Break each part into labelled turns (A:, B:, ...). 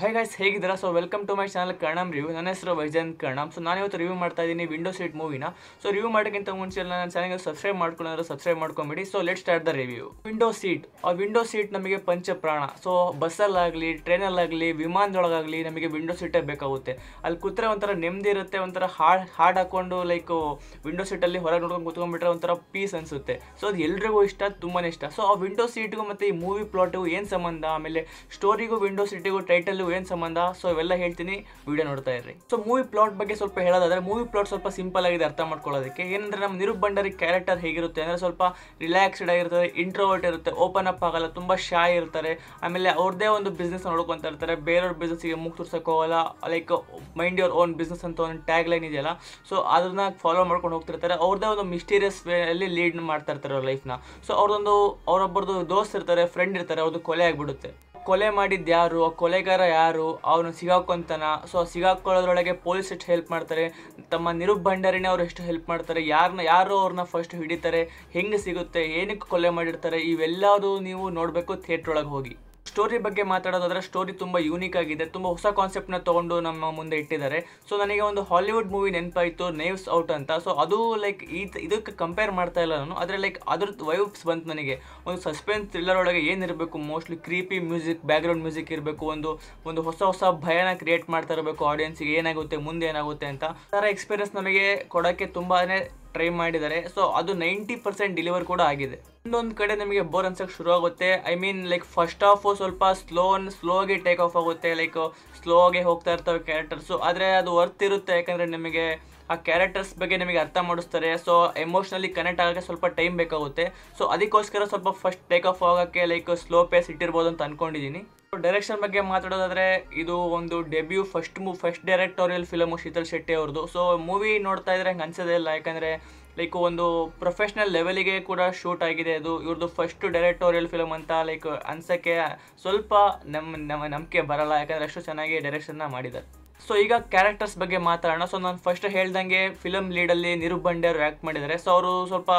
A: high guys ಹೇಗಿದ್ದೀರಾ so welcome to my channel Karnam review ನನ್ನ ಹೆಸರು ವೈಜಯಂತ್ ಕರ್ಣಂ ಸೊ ನಾನು ಇವತ್ತು ರಿವ್ಯೂ ಮಾಡ್ತಾ ಇದ್ದೀನಿ ವಿಂಡೋ ಸೀಟ್ ಮೂವಿನ ಸೊ ರಿವ್ಯೂ ಮಾಡೋಕ್ಕಿಂತ ಮುಂಚೆ ಎಲ್ಲ ನನ್ನ ಚಾನಲ್ಗೆ ಸಬ್ಸ್ಕ್ರೈಬ್ ಮಾಡ್ಕೊಳ್ಳೋದ್ರೆ ಸಬ್ಸ್ಕ್ರೈಬ್ ಮಾಡ್ಕೊಂಬಿಡಿ so let start the review window seat ಆ ವಿಂಡೋ ಸೀಟ್ ನಮಗೆ ಪಂಚ ಪ್ರಾಣ ಸೊ ಬಸ್ಸಲ್ಲಾಗಲಿ ಟ್ರೈನಲ್ಲಾಗಲಿ ವಿಮಾನದೊಳಗಾಗಲಿ ನಮಗೆ ವಿಂಡೋ ಸೀಟೇ ಬೇಕಾಗುತ್ತೆ ಅಲ್ಲಿ ಕೂತ್ರೆ ಒಂಥರ ನೆಮ್ಮದಿ ಇರುತ್ತೆ ಒಂಥರ ಹಾಡ್ ಹಾಡ್ ಹಾಕೊಂಡು ಲೈಕ್ ವಿಂಡೋ ಸೀಟಲ್ಲಿ ಹೊರಗೆ ನೋಡ್ಕೊಂಡು ಕೂತ್ಕೊಂಡ್ಬಿಟ್ರೆ ಒಂಥರ ಪೀಸ್ ಅನಿಸುತ್ತೆ ಸೊ ಅದು ಎಲ್ರಿಗೂ ಇಷ್ಟ ತುಂಬಾ ಇಷ್ಟ ಸೊ ಆ ವಿಂಡೋ ಸೀಟ್ಗೂ ಮತ್ತು ಈ ಮೂವಿ ಪ್ಲಾಟಿಗೂ ಏನು ಸಂಬಂಧ ಆಮೇಲೆ ಸ್ಟೋರಿಗೂ ವಿಂಡೋ ಸೀಟಿಗೂ ಟೈಟಲ್ ಇದು ಏನು ಸಂಬಂಧ ಸೊ ಇವೆಲ್ಲ ಹೇಳ್ತೀನಿ ವಿಡಿಯೋ ನೋಡ್ತಾ ಇರ್ರಿ ಸೊ ಮೂವಿ ಪ್ಲಾಟ್ ಬಗ್ಗೆ ಸ್ವಲ್ಪ ಹೇಳೋದಾದ್ರೆ ಮೂವಿ ಪ್ಲಾಟ್ ಸ್ವಲ್ಪ ಸಿಂಪಲ್ ಆಗಿದೆ ಅರ್ಥ ಮಾಡ್ಕೊಳ್ಳೋದಕ್ಕೆ ಏನಂದ್ರೆ ನಮ್ಮ ನಿರುಬಂಡರಿ ಕ್ಯಾರೆಕ್ಟರ್ ಹೇಗಿರುತ್ತೆ ಅಂದರೆ ಸ್ವಲ್ಪ ರಿಲ್ಯಾಕ್ಸ್ಡ್ ಆಗಿರ್ತಾರೆ ಇಂಟ್ರೋವರ್ಟ್ ಇರುತ್ತೆ ಓಪನ್ ಅಪ್ ಆಗಲ್ಲ ತುಂಬ ಶಾಯ್ ಇರ್ತಾರೆ ಆಮೇಲೆ ಅವ್ರದ್ದೇ ಒಂದು ಬಿಸ್ನೆಸ್ ನೋಡ್ಕೊತಾ ಇರ್ತಾರೆ ಬೇರೆಯವ್ರ ಬಿಸ್ನೆಸ್ಗೆ ಮುಖ ತುರ್ಸಕ್ಕೆ ಹೋಗಲ್ಲ like mind your own business ಅಂತ ಒಂದು ಟ್ಯಾಗ್ ಲೈನ್ ಇದೆಯಲ್ಲ ಸೊ ಅದನ್ನ ಫಾಲೋ ಮಾಡ್ಕೊಂಡು ಹೋಗ್ತಿರ್ತಾರೆ ಅವ್ರದೇ ಒಂದು ಮಿಸ್ಟೀರಿಯಸ್ ವೇ ಅಲ್ಲಿ ಲೀಡ್ ಮಾಡ್ತಾ ಇರ್ತಾರೆ ಅವ್ರ ಲೈಫ್ನ ಸೊ ಅವ್ರದೊಂದು ಅವರೊಬ್ಬರದು ದೋಸ್ತ್ ಇರ್ತಾರೆ ಫ್ರೆಂಡ್ ಇರ್ತಾರೆ ಅವ್ರದ್ದು ಕೊಲೆ ಆಗಿಬಿಡುತ್ತೆ ಕೊಲೆ ಮಾಡಿದ್ದು ಯಾರು ಆ ಕೊಲೆಗಾರ ಯಾರು ಅವನು ಸಿಗಾಕೊಂತಾನ ಸೊ ಸಿಗಾಕೊಳ್ಳೋದ್ರೊಳಗೆ ಪೊಲೀಸ್ ಎಷ್ಟು ಹೆಲ್ಪ್ ಮಾಡ್ತಾರೆ ತಮ್ಮ ನಿರುಭಂಡಾರಿನೇ ಅವ್ರು ಎಷ್ಟು ಹೆಲ್ಪ್ ಮಾಡ್ತಾರೆ ಯಾರನ್ನ ಯಾರು ಅವ್ರನ್ನ ಫಸ್ಟ್ ಹಿಡಿತಾರೆ ಹೆಂಗೆ ಸಿಗುತ್ತೆ ಏನಕ್ಕೆ ಕೊಲೆ ಮಾಡಿರ್ತಾರೆ ಇವೆಲ್ಲದೂ ನೀವು ನೋಡಬೇಕು ಥಿಯೇಟ್ರೊಳಗೆ ಹೋಗಿ ಸ್ಟೋರಿ ಬಗ್ಗೆ ಮಾತಾಡೋದಾದ್ರೆ ಸ್ಟೋರಿ ತುಂಬ ಯೂನಿಕ್ ಆಗಿದೆ ತುಂಬ ಹೊಸ ಕಾನ್ಸೆಪ್ಟ್ನ ತೊಗೊಂಡು ನಮ್ಮ ಮುಂದೆ ಇಟ್ಟಿದ್ದಾರೆ ಸೊ ನನಗೆ ಒಂದು ಹಾಲಿವುಡ್ ಮೂವಿ ನೆನಪಾಯಿತು ನೇವ್ಸ್ ಔಟ್ ಅಂತ ಸೊ ಅದು ಲೈಕ್ ಈ ಇದಕ್ಕೆ ಕಂಪೇರ್ ಮಾಡ್ತಾ ಇಲ್ಲ ನಾನು ಆದರೆ ಲೈಕ್ ಅದ್ರದ್ದು ವೈಬ್ಸ್ ಬಂತು ನನಗೆ ಒಂದು ಸಸ್ಪೆನ್ಸ್ ಥ್ರಿಲ್ಲರ್ ಒಳಗೆ ಏನಿರಬೇಕು mostly creepy music background music ಇರಬೇಕು ಒಂದು ಒಂದು ಹೊಸ ಹೊಸ ಭಯನ ಕ್ರಿಯೇಟ್ ಮಾಡ್ತಾ ಇರಬೇಕು ಆಡಿಯನ್ಸ್ಗೆ ಏನಾಗುತ್ತೆ ಮುಂದೆ ಏನಾಗುತ್ತೆ ಅಂತ ಆ ಥರ ಎಕ್ಸ್ಪೀರಿಯನ್ಸ್ ನಮಗೆ ಕೊಡೋಕ್ಕೆ ತುಂಬಾ ಟ್ರೈ ಮಾಡಿದ್ದಾರೆ ಸೊ ಅದು ನೈಂಟಿ ಪರ್ಸೆಂಟ್ ಡಿಲಿವರ್ ಕೂಡ ಆಗಿದೆ ಇನ್ನೊಂದು ಕಡೆ ನಿಮಗೆ ಬೋರ್ ಅನ್ಸಕ್ಕೆ ಶುರು ಆಗುತ್ತೆ I mean like first half ಸ್ವಲ್ಪ ಸ್ಲೋ ಸ್ಲೋ ಸ್ಲೋಗೆ ಟೇಕ್ ಆಫ್ ಆಗುತ್ತೆ ಲೈಕ್ ಸ್ಲೋ ಆಗಿ ಹೋಗ್ತಾ ಇರ್ತವೆ ಕ್ಯಾರೆಕ್ಟರ್ಸು ಆದರೆ ಅದು ವರ್ತ್ ಇರುತ್ತೆ ಯಾಕಂದರೆ ನಿಮಗೆ ಆ ಕ್ಯಾರೆಕ್ಟರ್ಸ್ ಬಗ್ಗೆ ನಿಮಗೆ ಅರ್ಥ ಮಾಡಿಸ್ತಾರೆ ಸೊ ಎಮೋಷನಲಿ ಕನೆಕ್ಟ್ ಆಗೋಕ್ಕೆ ಸ್ವಲ್ಪ ಟೈಮ್ ಬೇಕಾಗುತ್ತೆ ಸೊ ಅದಕ್ಕೋಸ್ಕರ ಸ್ವಲ್ಪ ಫಸ್ಟ್ ಟೇಕ್ ಆಫ್ ಆಗೋಕ್ಕೆ ಲೈಕ್ ಸ್ಲೋ ಪೇಸ್ ಇಟ್ಟಿರ್ಬೋದು ಅಂತ ಅಂದ್ಕೊಂಡಿದ್ದೀನಿ ಡೈರೆಕ್ಷನ್ ಬಗ್ಗೆ ಮಾತಾಡೋದಾದರೆ ಇದು ಒಂದು ಡೆಬ್ಯೂ ಫಸ್ಟ್ ಮೂ first directorial film Sheetal Shetty ಅವ್ರದ್ದು ಸೊ ಮೂವಿ ನೋಡ್ತಾ ಇದ್ರೆ ಹಂಗೆ ಅನ್ಸೋದೇ ಇಲ್ಲ ಯಾಕಂದರೆ ಲೈಕ್ ಒಂದು ಪ್ರೊಫೆಷ್ನಲ್ ಲೆವೆಲಿಗೆ ಕೂಡ ಶೂಟ್ ಆಗಿದೆ ಅದು ಇವ್ರದ್ದು ಫಸ್ಟ್ ಡೈರೆಕ್ಟೋರಿಯಲ್ ಫಿಲಮ್ ಅಂತ ಲೈಕ್ ಅನ್ಸೋಕ್ಕೆ ಸ್ವಲ್ಪ ನಮ್ಮ ನಮ್ಮ ನಂಬಿಕೆ ಬರಲ್ಲ ಯಾಕಂದರೆ ಅಷ್ಟು ಚೆನ್ನಾಗಿ ಡೈರೆಕ್ಷನ್ನ ಮಾಡಿದ್ದಾರೆ ಸೊ ಈಗ ಕ್ಯಾರೆಕ್ಟರ್ಸ್ ಬಗ್ಗೆ ಮಾತಾಡೋಣ ಸೊ ನಾನು ಫಸ್ಟ್ ಹೇಳ್ದಂಗೆ ಫಿಲಮ್ ಲೀಡಲ್ಲಿ ನಿರು ಅವರು ಆ್ಯಕ್ಟ್ ಮಾಡಿದ್ದಾರೆ ಸೊ ಅವರು ಸ್ವಲ್ಪ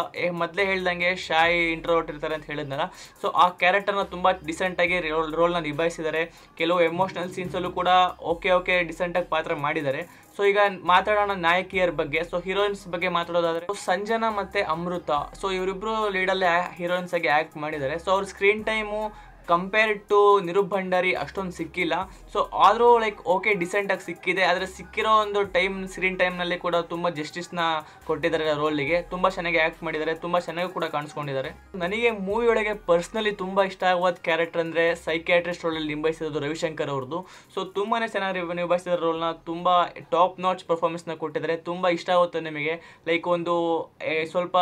A: ಮೊದಲೇ ಹೇಳ್ದಂಗೆ ಶಾಯ್ ಇಂಟ್ರೋಟ್ ಇರ್ತಾರೆ ಅಂತ ಹೇಳಿದ್ನಲ್ಲ ಸೊ ಆ ಕ್ಯಾರೆಕ್ಟರ್ನ ತುಂಬ ಡಿಸೆಂಟಾಗಿ ರೋಲ್ ರೋಲ್ನ ನಿಭಾಯಿಸಿದ್ದಾರೆ ಕೆಲವು ಎಮೋಷ್ನಲ್ ಸೀನ್ಸಲ್ಲೂ ಕೂಡ ಓಕೆ ಓಕೆ ಡಿಸೆಂಟಾಗಿ ಪಾತ್ರ ಮಾಡಿದ್ದಾರೆ ಸೊ ಈಗ ಮಾತಾಡೋಣ ನಾಯಕಿಯರ ಬಗ್ಗೆ ಸೊ ಹೀರೋಯಿನ್ಸ್ ಬಗ್ಗೆ ಸೊ ಸಂಜನಾ ಮತ್ತು ಅಮೃತ ಸೊ ಇವರಿಬ್ರು ಲೀಡಲ್ಲೇ ಹೀರೋಯಿನ್ಸ್ ಆಗಿ ಆ್ಯಕ್ಟ್ ಮಾಡಿದ್ದಾರೆ ಸೊ ಅವ್ರ ಸ್ಕ್ರೀನ್ ಟೈಮು ಕಂಪೇರ್ಡ್ ಟು ನಿರುಭಂಡಾರಿ ಅಷ್ಟೊಂದು ಸಿಕ್ಕಿಲ್ಲ ಸೊ ಆದರೂ ಲೈಕ್ ಓಕೆ ಡಿಸೆಂಟಾಗಿ ಸಿಕ್ಕಿದೆ ಆದರೆ ಸಿಕ್ಕಿರೋ ಒಂದು ಟೈಮ್ ಸ್ಕ್ರೀನ್ ಟೈಮ್ನಲ್ಲಿ ಕೂಡ ತುಂಬ ಜಸ್ಟಿಸ್ನ ಕೊಟ್ಟಿದ್ದಾರೆ ರೋಲಿಗೆ ತುಂಬ ಚೆನ್ನಾಗಿ ಆ್ಯಕ್ಟ್ ಮಾಡಿದ್ದಾರೆ ತುಂಬ ಚೆನ್ನಾಗಿ ಕೂಡ ಕಾಣಿಸ್ಕೊಂಡಿದ್ದಾರೆ ನನಗೆ ಮೂವಿಯೊಳಗೆ ಪರ್ಸ್ನಲಿ ತುಂಬ ಇಷ್ಟ ಆಗುವ ಕ್ಯಾರೆಕ್ಟರ್ ಅಂದರೆ ಸೈಕ್ಯಾಟ್ರಿಸ್ಟ್ ರೋಲಲ್ಲಿ ನಿಭಾಯಿಸಿದ್ರು ರವಿಶಂಕರ್ ಅವ್ರದ್ದು ಸೊ ತುಂಬಾ ಚೆನ್ನಾಗಿ ನಿಭಾಯಿಸಿದ ರೋಲ್ನ ತುಂಬ ಟಾಪ್ ನಾಚ್ ಪರ್ಫಾರ್ಮೆನ್ಸ್ನ ಕೊಟ್ಟಿದ್ದಾರೆ ತುಂಬ ಇಷ್ಟ ಆಗುತ್ತೆ ನಿಮಗೆ ಲೈಕ್ ಒಂದು ಸ್ವಲ್ಪ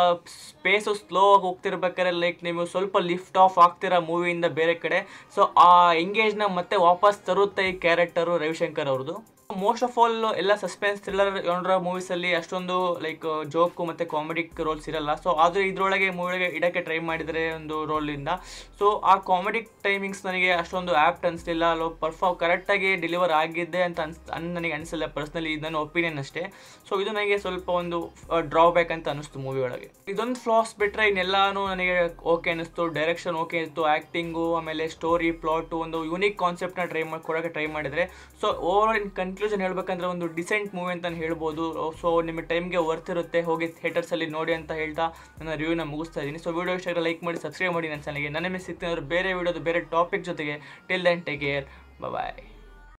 A: ಸ್ಪೇಸು ಸ್ಲೋ ಆಗಿ ಹೋಗ್ತಿರ್ಬೇಕಾದ್ರೆ ಲೈಕ್ ನೀವು ಸ್ವಲ್ಪ ಲಿಫ್ಟ್ ಆಫ್ ಆಗ್ತಿರೋ ಮೂವಿಯಿಂದ ಬೇರೆ ಬೇರೆ ಕಡೆ ಸೊ ಆ ಎಂಗೇಜ್ನ ಮತ್ತೆ ವಾಪಸ್ ತರುತ್ತೆ ಈ ಕ್ಯಾರೆಕ್ಟರು ರವಿಶಂಕರ್ ಅವ್ರದ್ದು ಮೋಸ್ಟ್ ಆಫ್ ಆಲ್ ಎಲ್ಲ ಸಸ್ಪೆನ್ಸ್ ಥ್ರಿಲ್ಲರ್ ಏನರ ಮೂವೀಸಲ್ಲಿ ಅಷ್ಟೊಂದು ಲೈಕ್ ಜೋಕು ಮತ್ತು ಕಾಮಿಡಿಕ್ ರೋಲ್ಸ್ ಇರಲ್ಲ ಸೊ ಆದರೆ ಇದರೊಳಗೆ ಮೂವಿಗೆ ಇಡೋಕ್ಕೆ ಟ್ರೈ ಮಾಡಿದರೆ ಒಂದು ರೋಲಿಂದ ಸೊ ಆ ಕಾಮಿಡಿಕ್ ಟೈಮಿಂಗ್ಸ್ ನನಗೆ ಅಷ್ಟೊಂದು ಆ್ಯಪ್ಟ್ ಅನಿಸ್ಲಿಲ್ಲ ಅಲ್ಲೋ ಪರ್ಫಾರ್ಮ್ ಕರೆಕ್ಟಾಗಿ ಡೆಲಿವರ್ ಆಗಿದೆ ಅಂತ ಅನ್ಸ್ ನನಗೆ ಅನಿಸಲ್ಲ ಪರ್ಸ್ನಲಿ ಇದು ನನ್ನ ಒಪಿನಿಯನ್ ಅಷ್ಟೇ ಸೊ ಇದು ನನಗೆ ಸ್ವಲ್ಪ ಒಂದು ಡ್ರಾಬ್ಯಾಕ್ ಅಂತ ಅನಿಸ್ತು ಮೂವಿ ಒಳಗೆ ಇದೊಂದು ಫ್ಲಾಸ್ ಬಿಟ್ಟರೆ ಇನ್ನೆಲ್ಲಾನು ನನಗೆ ಓಕೆ ಅನಿಸ್ತು ಡೈರೆಕ್ಷನ್ ಓಕೆ ಇತ್ತು ಆ್ಯಕ್ಟಿಂಗು ಆಮೇಲೆ ಸ್ಟೋರಿ ಪ್ಲಾಟು ಒಂದು ಯುನೀಕ್ ಕಾನ್ಸೆಪ್ಟ್ನ ಟ್ರೈ ಮಾಡಿ ಕೊಡೋಕೆ ಟ್ರೈ ಮಾಡಿದರೆ ಸೊ ಓವರ್ ಇನ್ ಕನ್ಕ್ಲೂಷನ್ ಹೇಳಬೇಕಂದ್ರೆ ಒಂದು ಡಿಸೆಂಟ್ ಮೂವಿ ಅಂತ ಹೇಳ್ಬೋದು ಸೊ ನಿಮ್ಮ ಟೈಮ್ಗೆ ವರ್ತ್ ಇರುತ್ತೆ ಹೋಗಿ ಥಿಯೇಟರ್ಸಲ್ಲಿ ನೋಡಿ ಅಂತ ಹೇಳ್ತಾ ನನ್ನ ರಿವ್ಯೂನ ಮುಗಿಸ್ತಾ ಇದ್ದೀನಿ ಸೊ ವೀಡಿಯೋ ಇಷ್ಟ ಲೈಕ್ ಮಾಡಿ ಸಬ್ಸ್ಕ್ರೈಬ್ ಮಾಡಿ ನನ್ನ ಚಾನಲ್ಗೆ ನನ್ನ ಮೇಲೆ ಸಿಗ್ತೀನಿ ಬೇರೆ ವೀಡಿಯೋದು ಬೇರೆ ಟಾಪಿಕ್ ಜೊತೆಗೆ ಟಿಲ್ ದೆನ್ ಟೇಕ್ ಕೇರ್ ಬಾಯ್